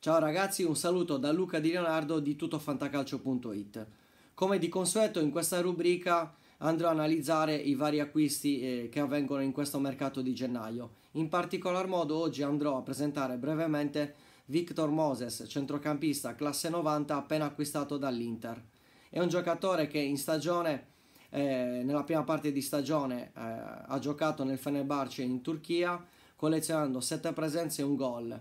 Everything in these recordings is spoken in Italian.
Ciao ragazzi, un saluto da Luca Di Leonardo di tuttoFantacalcio.it. Come di consueto in questa rubrica andrò a analizzare i vari acquisti eh, che avvengono in questo mercato di gennaio. In particolar modo oggi andrò a presentare brevemente Victor Moses, centrocampista classe 90 appena acquistato dall'Inter. È un giocatore che in stagione eh, nella prima parte di stagione eh, ha giocato nel Fenerbahce in Turchia collezionando 7 presenze e un gol.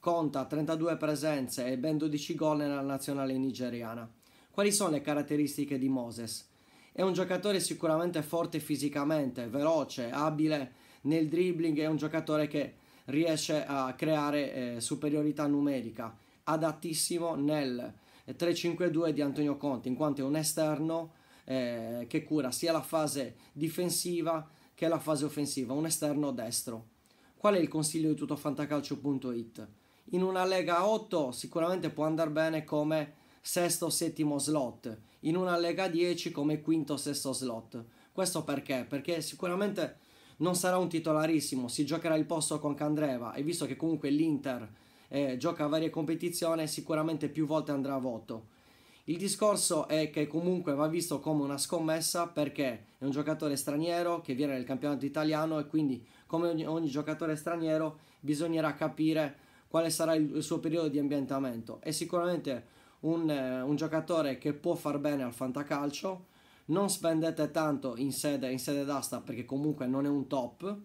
Conta 32 presenze e ben 12 gol nella nazionale nigeriana. Quali sono le caratteristiche di Moses? È un giocatore sicuramente forte fisicamente, veloce, abile nel dribbling, è un giocatore che riesce a creare eh, superiorità numerica, adattissimo nel 3-5-2 di Antonio Conte, in quanto è un esterno eh, che cura sia la fase difensiva che la fase offensiva, un esterno destro. Qual è il consiglio di tuttoFantacalcio.it? In una Lega 8 sicuramente può andare bene come sesto o settimo slot, in una Lega 10 come quinto o sesto slot. Questo perché? Perché sicuramente non sarà un titolarissimo, si giocherà il posto con Candreva e visto che comunque l'Inter eh, gioca a varie competizioni sicuramente più volte andrà a voto il discorso è che comunque va visto come una scommessa perché è un giocatore straniero che viene nel campionato italiano e quindi come ogni, ogni giocatore straniero bisognerà capire quale sarà il, il suo periodo di ambientamento. È sicuramente un, eh, un, giocatore che può far bene al fantacalcio, non spendete tanto in sede, in sede d'asta perché comunque non è un top,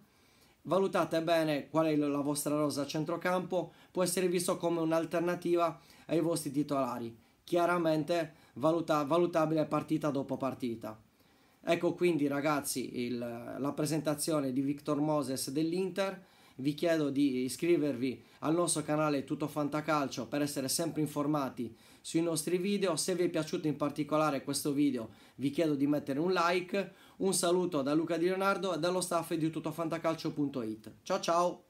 valutate bene qual è la vostra rosa a centrocampo, può essere visto come un'alternativa ai vostri titolari chiaramente valuta, valutabile partita dopo partita. Ecco quindi ragazzi il, la presentazione di Victor Moses dell'Inter. Vi chiedo di iscrivervi al nostro canale Tutto Fantacalcio per essere sempre informati sui nostri video. Se vi è piaciuto in particolare questo video vi chiedo di mettere un like. Un saluto da Luca Di Leonardo e dallo staff di tuttofantacalcio.it. Ciao ciao!